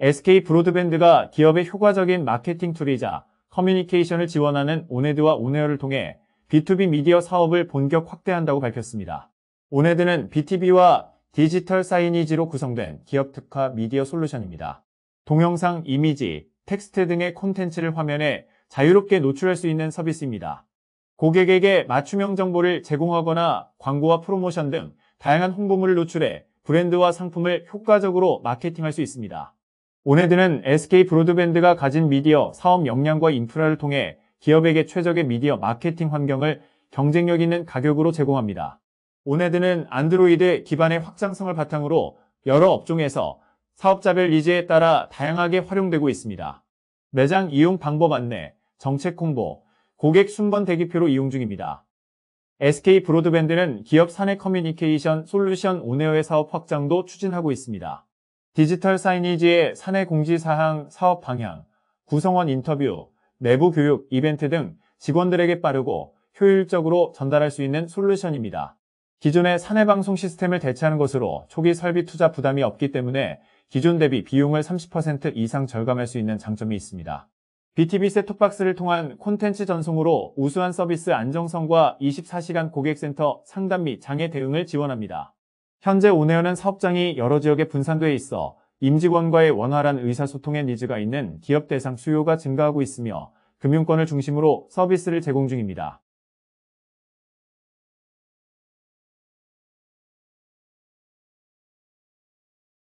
SK 브로드밴드가 기업의 효과적인 마케팅 툴이자 커뮤니케이션을 지원하는 온헤드와 온헤어를 통해 B2B 미디어 사업을 본격 확대한다고 밝혔습니다. 온헤드는 BTB와 디지털 사이니지로 구성된 기업 특화 미디어 솔루션입니다. 동영상, 이미지, 텍스트 등의 콘텐츠를 화면에 자유롭게 노출할 수 있는 서비스입니다. 고객에게 맞춤형 정보를 제공하거나 광고와 프로모션 등 다양한 홍보물을 노출해 브랜드와 상품을 효과적으로 마케팅할 수 있습니다. 오네드는 SK 브로드밴드가 가진 미디어 사업 역량과 인프라를 통해 기업에게 최적의 미디어 마케팅 환경을 경쟁력 있는 가격으로 제공합니다. 오네드는 안드로이드 기반의 확장성을 바탕으로 여러 업종에서 사업자별 니즈에 따라 다양하게 활용되고 있습니다. 매장 이용 방법 안내, 정책 홍보, 고객 순번 대기표로 이용 중입니다. SK 브로드밴드는 기업 사내 커뮤니케이션 솔루션 오네어의 사업 확장도 추진하고 있습니다. 디지털 사이니지의 사내 공지사항, 사업 방향, 구성원 인터뷰, 내부 교육, 이벤트 등 직원들에게 빠르고 효율적으로 전달할 수 있는 솔루션입니다. 기존의 사내 방송 시스템을 대체하는 것으로 초기 설비 투자 부담이 없기 때문에 기존 대비 비용을 30% 이상 절감할 수 있는 장점이 있습니다. BTV 셋톱박스를 통한 콘텐츠 전송으로 우수한 서비스 안정성과 24시간 고객센터 상담 및 장애 대응을 지원합니다. 현재 오네어는 사업장이 여러 지역에 분산돼 있어 임직원과의 원활한 의사소통의 니즈가 있는 기업 대상 수요가 증가하고 있으며 금융권을 중심으로 서비스를 제공 중입니다.